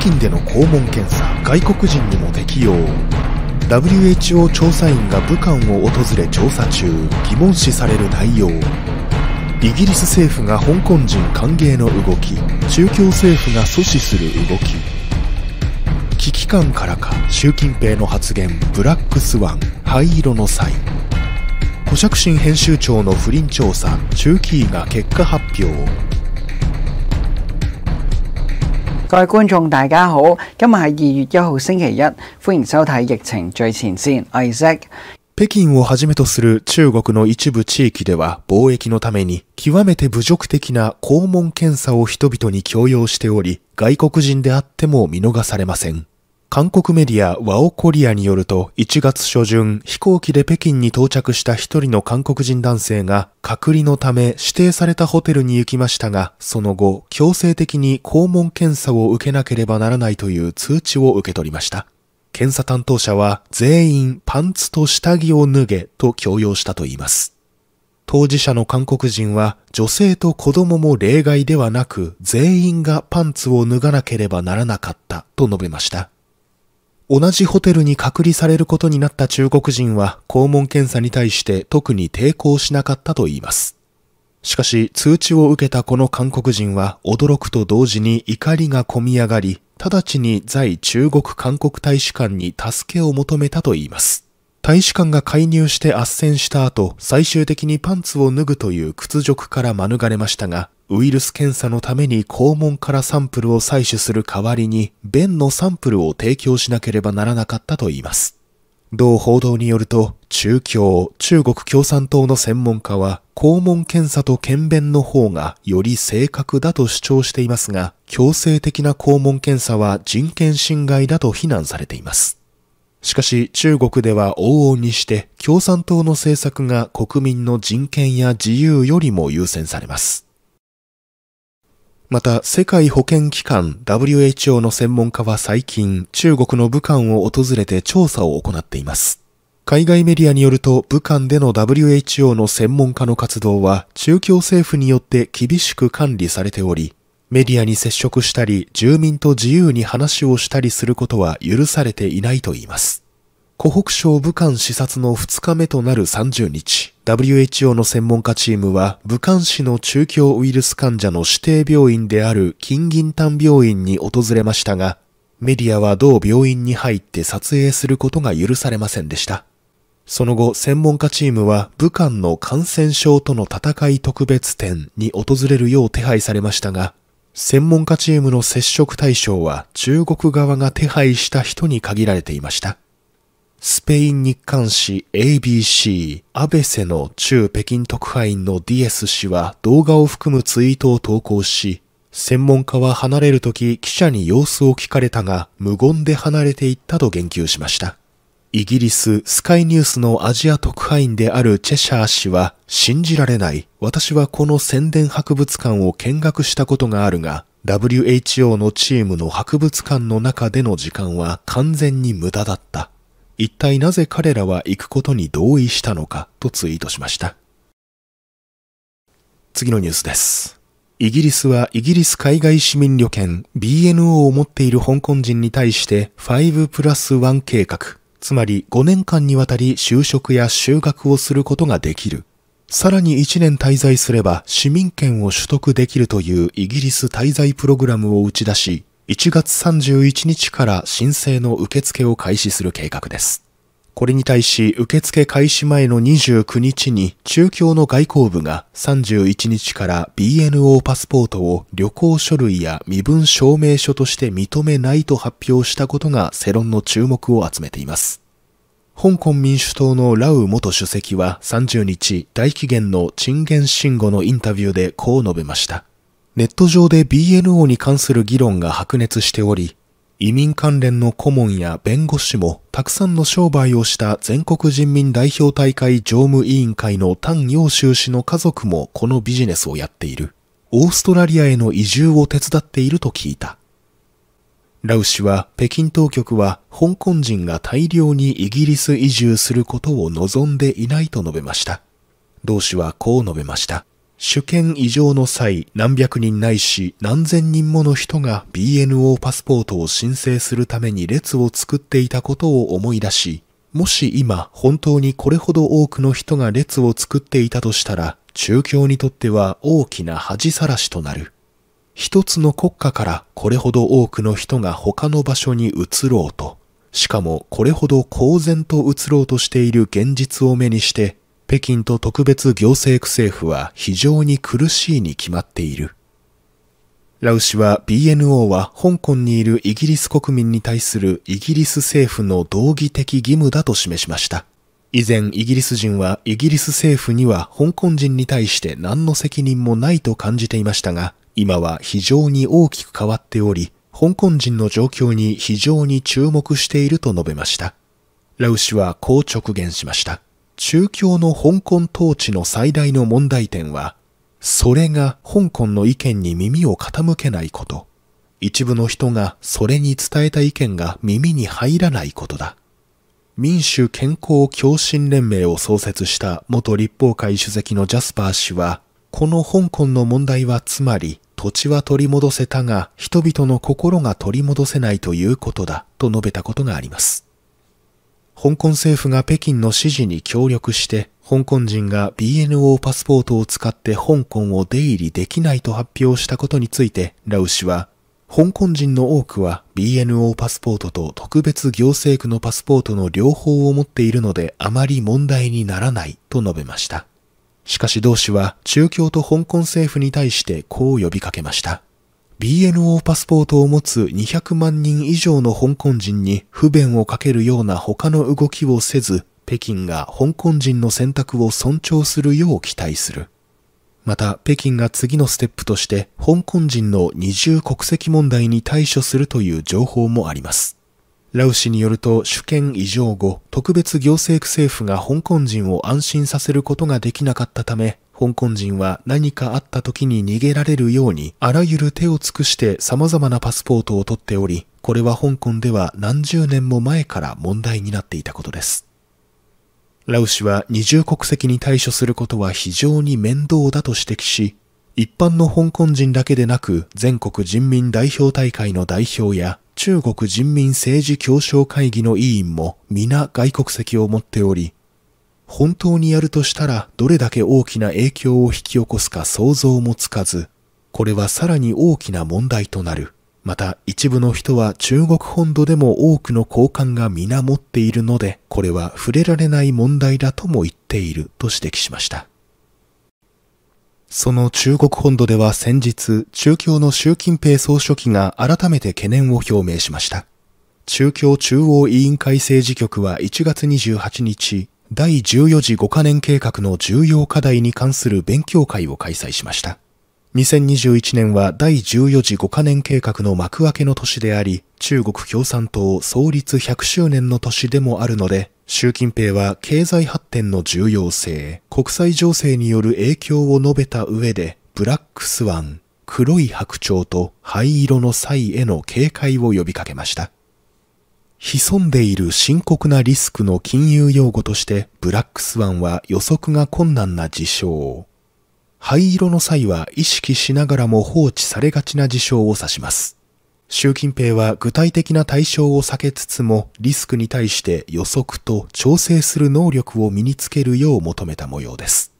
北京での肛門検査外国人にも適用 WHO 調査員が武漢を訪れ調査中疑問視される内容イギリス政府が香港人歓迎の動き宗教政府が阻止する動き危機感からか習近平の発言ブラックスワン灰色の際保釈新編集長の不倫調査中期が結果発表各位觀眾大家好，今日係二月一號星期一，歡迎收睇疫情最前線，我係 Zack。北京をはじめとする中国の一部地域では貿易のために極めて侮辱的な肛門検査を人々に強要しており、外国人であっても見逃されません。韓国メディアワオコリアによると1月初旬飛行機で北京に到着した一人の韓国人男性が隔離のため指定されたホテルに行きましたがその後強制的に肛門検査を受けなければならないという通知を受け取りました検査担当者は全員パンツと下着を脱げと強要したといいます当事者の韓国人は女性と子供も例外ではなく全員がパンツを脱がなければならなかったと述べました同じホテルに隔離されることになった中国人は肛門検査に対して特に抵抗しなかったといいます。しかし通知を受けたこの韓国人は驚くと同時に怒りがこみ上がり、直ちに在中国韓国大使館に助けを求めたといいます。大使館が介入して斡旋した後、最終的にパンツを脱ぐという屈辱から免れましたが、ウイルス検査のために肛門からサンプルを採取する代わりに便のサンプルを提供しなければならなかったといいます。同報道によると、中共、中国共産党の専門家は、肛門検査と検便の方がより正確だと主張していますが、強制的な肛門検査は人権侵害だと非難されています。しかし中国では往々にして共産党の政策が国民の人権や自由よりも優先されます。また、世界保健機関 WHO の専門家は最近、中国の武漢を訪れて調査を行っています。海外メディアによると、武漢での WHO の専門家の活動は、中共政府によって厳しく管理されており、メディアに接触したり、住民と自由に話をしたりすることは許されていないと言います。湖北省武漢視察の2日目となる30日、WHO の専門家チームは武漢市の中共ウイルス患者の指定病院である金銀丹病院に訪れましたが、メディアは同病院に入って撮影することが許されませんでした。その後、専門家チームは武漢の感染症との戦い特別展に訪れるよう手配されましたが、専門家チームの接触対象は中国側が手配した人に限られていました。スペイン日刊誌 ABC、アベセの中北京特派員のディエス氏は動画を含むツイートを投稿し、専門家は離れるとき記者に様子を聞かれたが無言で離れていったと言及しました。イギリススカイニュースのアジア特派員であるチェシャー氏は信じられない。私はこの宣伝博物館を見学したことがあるが、WHO のチームの博物館の中での時間は完全に無駄だった。一体なぜ彼らは行くことに同意したのかとツイートしました。次のニュースです。イギリスはイギリス海外市民旅券 BNO を持っている香港人に対して5プラス1計画、つまり5年間にわたり就職や就学をすることができる。さらに1年滞在すれば市民権を取得できるというイギリス滞在プログラムを打ち出し、1月31日から申請の受付を開始する計画です。これに対し、受付開始前の29日に、中共の外交部が31日から BNO パスポートを旅行書類や身分証明書として認めないと発表したことが世論の注目を集めています。香港民主党のラウ元主席は30日、大紀元のチンゲン信ゴのインタビューでこう述べました。ネット上で BNO に関する議論が白熱しており、移民関連の顧問や弁護士もたくさんの商売をした全国人民代表大会常務委員会の丹陽州氏の家族もこのビジネスをやっている。オーストラリアへの移住を手伝っていると聞いた。ラウ氏は北京当局は香港人が大量にイギリス移住することを望んでいないと述べました。同氏はこう述べました。主権異常の際、何百人ないし何千人もの人が BNO パスポートを申請するために列を作っていたことを思い出し、もし今本当にこれほど多くの人が列を作っていたとしたら、中共にとっては大きな恥さらしとなる。一つの国家からこれほど多くの人が他の場所に移ろうと、しかもこれほど公然と移ろうとしている現実を目にして北京と特別行政区政府は非常に苦しいに決まっている。ラウ氏は BNO は香港にいるイギリス国民に対するイギリス政府の道義的義務だと示しました。以前イギリス人はイギリス政府には香港人に対して何の責任もないと感じていましたが、今は非常に大きく変わっており、香港人の状況に非常に注目していると述べました。ラウ氏はこう直言しました。中共の香港統治の最大の問題点は、それが香港の意見に耳を傾けないこと、一部の人がそれに伝えた意見が耳に入らないことだ。民主健康共振連盟を創設した元立法会主席のジャスパー氏は、この香港の問題はつまり土地は取り戻せたが人々の心が取り戻せないということだと述べたことがあります。香港政府が北京の指示に協力して、香港人が BNO パスポートを使って香港を出入りできないと発表したことについて、ラウ氏は、香港人の多くは BNO パスポートと特別行政区のパスポートの両方を持っているのであまり問題にならないと述べました。しかし同氏は中共と香港政府に対してこう呼びかけました。BNO パスポートを持つ200万人以上の香港人に不便をかけるような他の動きをせず、北京が香港人の選択を尊重するよう期待する。また、北京が次のステップとして、香港人の二重国籍問題に対処するという情報もあります。ラウ氏によると、主権異譲後、特別行政区政府が香港人を安心させることができなかったため、香港人は何かあった時に逃げられるように、あらゆる手を尽くして様々なパスポートを取っており、これは香港では何十年も前から問題になっていたことです。ラウ氏は二重国籍に対処することは非常に面倒だと指摘し、一般の香港人だけでなく全国人民代表大会の代表や中国人民政治協商会議の委員も皆外国籍を持っており、本当にやるとしたらどれだけ大きな影響を引き起こすか想像もつかず、これはさらに大きな問題となる。また一部の人は中国本土でも多くの高官が皆持っているので、これは触れられない問題だとも言っていると指摘しました。その中国本土では先日、中共の習近平総書記が改めて懸念を表明しました。中共中央委員会政治局は1月28日、第14次5カ年計画の重要課題に関する勉強会を開催しました。2021年は第14次5カ年計画の幕開けの年であり、中国共産党創立100周年の年でもあるので、習近平は経済発展の重要性、国際情勢による影響を述べた上で、ブラックスワン、黒い白鳥と灰色の際への警戒を呼びかけました。潜んでいる深刻なリスクの金融用語としてブラックスワンは予測が困難な事象。灰色の際は意識しながらも放置されがちな事象を指します。習近平は具体的な対象を避けつつもリスクに対して予測と調整する能力を身につけるよう求めた模様です。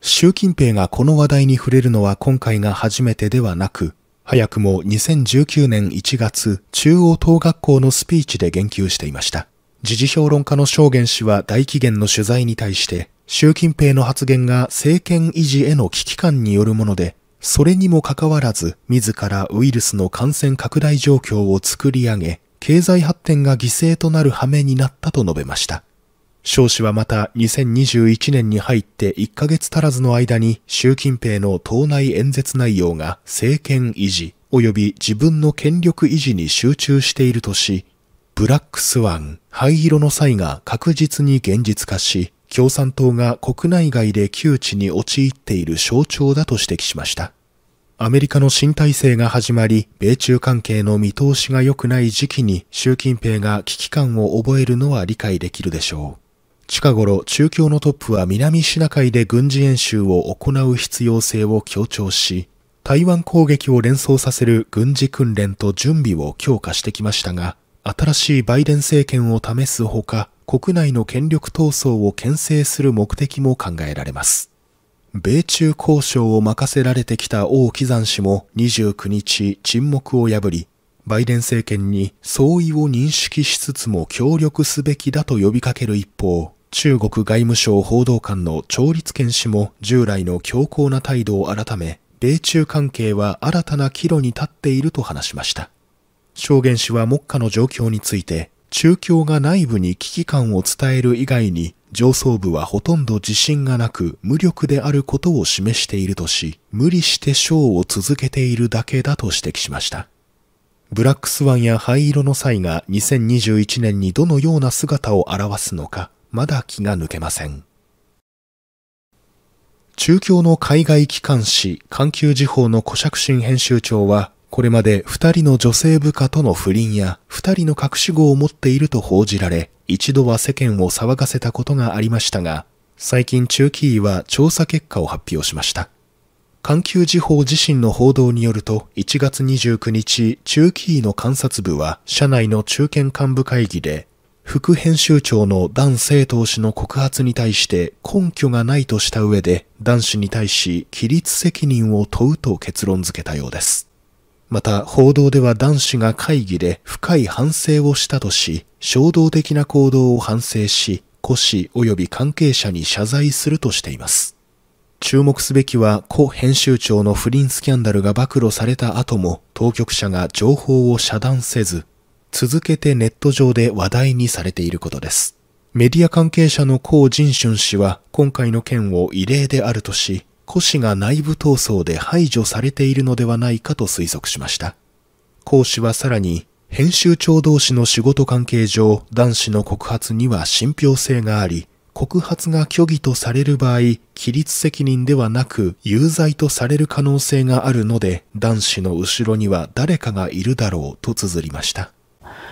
習近平がこの話題に触れるのは今回が初めてではなく、早くも2019年1月、中央党学校のスピーチで言及していました。時事評論家の証言氏は大紀元の取材に対して、習近平の発言が政権維持への危機感によるもので、それにもかかわらず、自らウイルスの感染拡大状況を作り上げ、経済発展が犠牲となる羽目になったと述べました。少氏はまた2021年に入って1ヶ月足らずの間に習近平の党内演説内容が政権維持及び自分の権力維持に集中しているとし、ブラックスワン、灰色の際が確実に現実化し、共産党が国内外で窮地に陥っている象徴だと指摘しました。アメリカの新体制が始まり、米中関係の見通しが良くない時期に習近平が危機感を覚えるのは理解できるでしょう。近頃、中共のトップは南シナ海で軍事演習を行う必要性を強調し、台湾攻撃を連想させる軍事訓練と準備を強化してきましたが、新しいバイデン政権を試すほか、国内の権力闘争を牽制する目的も考えられます。米中交渉を任せられてきた王岐山氏も29日沈黙を破り、バイデン政権に相違を認識しつつも協力すべきだと呼びかける一方、中国外務省報道官の張立堅氏も従来の強硬な態度を改め、米中関係は新たな岐路に立っていると話しました。証言氏は目下の状況について、中共が内部に危機感を伝える以外に、上層部はほとんど自信がなく無力であることを示しているとし、無理してショーを続けているだけだと指摘しました。ブラックスワンや灰色の際が2021年にどのような姿を表すのか、まだ気が抜けません。中共の海外機関紙環球時報の古釈新編集長は、これまで二人の女性部下との不倫や二人の隠し子を持っていると報じられ、一度は世間を騒がせたことがありましたが、最近中期医は調査結果を発表しました。環球時報自身の報道によると、1月29日、中期医の観察部は、社内の中堅幹部会議で、副編集長の男性投氏の告発に対して根拠がないとした上で、男子に対し規律責任を問うと結論付けたようです。また、報道では男子が会議で深い反省をしたとし、衝動的な行動を反省し、古市及び関係者に謝罪するとしています。注目すべきは、古編集長の不倫スキャンダルが暴露された後も、当局者が情報を遮断せず、続けてネット上で話題にされていることです。メディア関係者のコウ・ジンシュン氏は今回の件を異例であるとし、古氏が内部闘争で排除されているのではないかと推測しました。コウ氏はさらに、編集長同士の仕事関係上、男子の告発には信憑性があり、告発が虚偽とされる場合、規律責任ではなく有罪とされる可能性があるので、男子の後ろには誰かがいるだろうと綴りました。